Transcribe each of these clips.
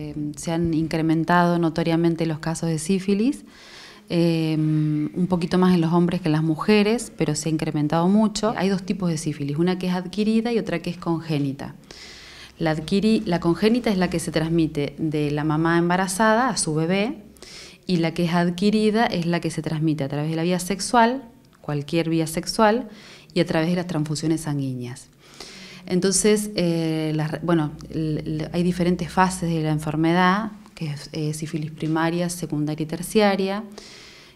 Em, se han incrementado notoriamente los casos de sífilis, em, un poquito más en los hombres que en las mujeres, pero se ha incrementado mucho. Hay dos tipos de sífilis, una que es adquirida y otra que es congénita. la congénita es la que se transmite de la mamá embarazada a su bebé y la que es adquirida es la que se transmite a través de la vía sexual, cualquier vía sexual, y a través de las transfusiones sanguíneas. Entonces, eh, bueno, hay diferentes fases de la enfermedad, que es eh, sífilis primaria, secundaria y terciaria.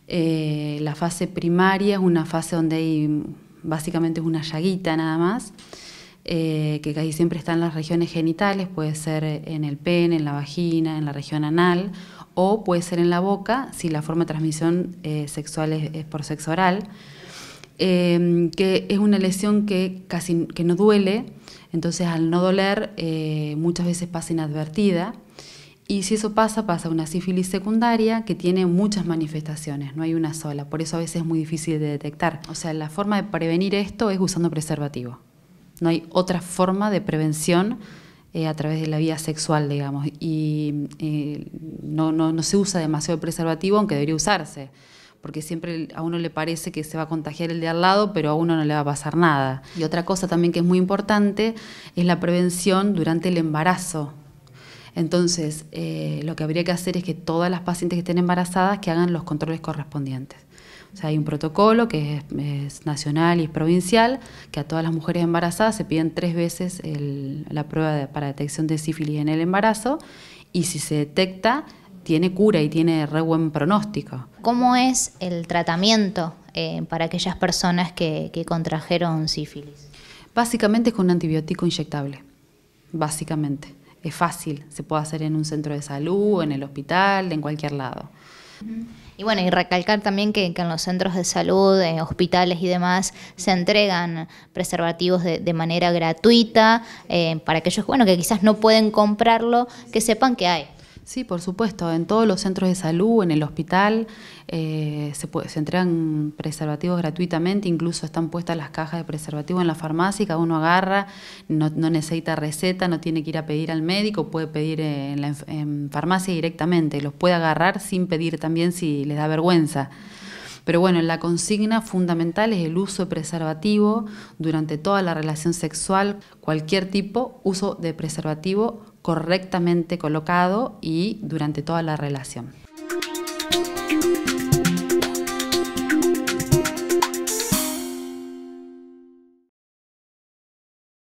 Eh, la fase primaria es una fase donde hay básicamente una llaguita nada más, que casi siempre está en las regiones genitales, puede ser en el pene, en la vagina, en la región anal, o puede ser en la boca si la forma de transmisión sexual es por sexo oral. Em, que es una lesión que casi que no duele, entonces al no doler eh, muchas veces pasa inadvertida. Y si eso pasa, pasa una sífilis secundaria que tiene muchas manifestaciones, no hay una sola, por eso a veces es muy difícil de detectar. O sea, la forma de prevenir esto es usando preservativo. No hay otra forma de prevención eh, a través de la vía sexual, digamos, y eh, no, se usa demasiado preservativo, aunque debería usarse porque siempre a uno le parece que se va a contagiar el de al lado, pero a uno no le va a pasar nada. Y otra cosa también que es muy importante es la prevención durante el embarazo. Entonces, eh, lo que habría que hacer es que todas las pacientes que estén embarazadas que hagan los controles correspondientes. O sea, hay un protocolo que es, nacional y es provincial, que a todas las mujeres embarazadas se piden tres veces la prueba para detección de sífilis en el embarazo y si se detecta, tiene cura y tiene re buen pronóstico. ¿Cómo es el tratamiento eh, para aquellas personas que, contrajeron sífilis? Básicamente es con un antibiótico inyectable, básicamente. Es fácil, se puede hacer en un centro de salud, en el hospital, en cualquier lado. Y bueno, y recalcar también que, en los centros de salud, eh, hospitales y demás, se entregan preservativos de, manera gratuita eh, para aquellos bueno, que quizás no pueden comprarlo, que sepan que hay. Sí, por supuesto. En todos los centros de salud, en el hospital, eh, se, puede, se, entregan preservativos gratuitamente, incluso están puestas las cajas de preservativo en la farmacia, cada uno agarra, no, necesita receta, no tiene que ir a pedir al médico, puede pedir en, la, farmacia directamente, los puede agarrar sin pedir también si les da vergüenza. Pero bueno, la consigna fundamental es el uso de preservativo durante toda la relación sexual, cualquier tipo, uso de preservativo correctamente colocado y durante toda la relación.